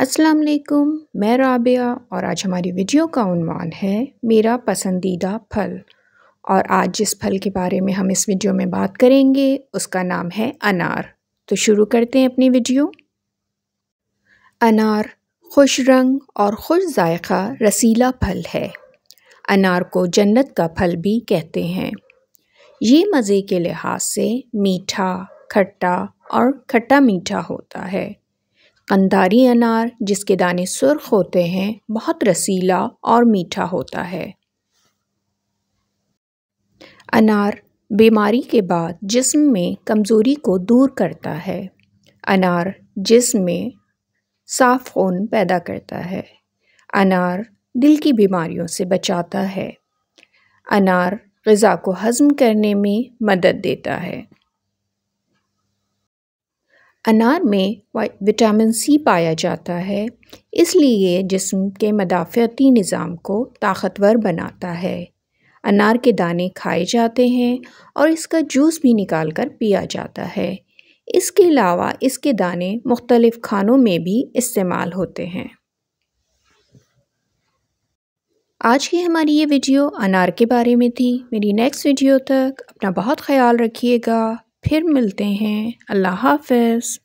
अस्सलाम वालेकुम मैं राबिया और आज हमारी वीडियो का उन्वान है मेरा पसंदीदा फल और आज जिस फल के बारे में हम इस वीडियो में बात करेंगे उसका नाम है अनार तो शुरू करते हैं अपनी वीडियो अनार खुश रंग और खुश जायका रसीला फल है अनार को जन्नत का फल भी कहते हैं ये मज़े के लिहाज से मीठा खट्टा और खट्टा मीठा होता है कंदारी अनार जिसके दाने सुर्ख होते हैं बहुत रसीला और मीठा होता है अनार बीमारी के बाद जिस्म में कमज़ोरी को दूर करता है अनार जिस्म में साफ खून पैदा करता है अनार दिल की बीमारियों से बचाता है अनार गज़ा को हज़म करने में मदद देता है अनार में विटामिन सी पाया जाता है इसलिए ये जिसम के मदाफ़ती निज़ाम को ताकतवर बनाता है अनार के दाने खाए जाते हैं और इसका जूस भी निकाल कर पिया जाता है इसके अलावा इसके दाने मुख्तलिफ़ खानों में भी इस्तेमाल होते हैं आज की हमारी ये वीडियो अनार के बारे में थी मेरी नेक्स्ट वीडियो तक अपना बहुत ख्याल रखिएगा फिर मिलते हैं अल्लाह हाफिज़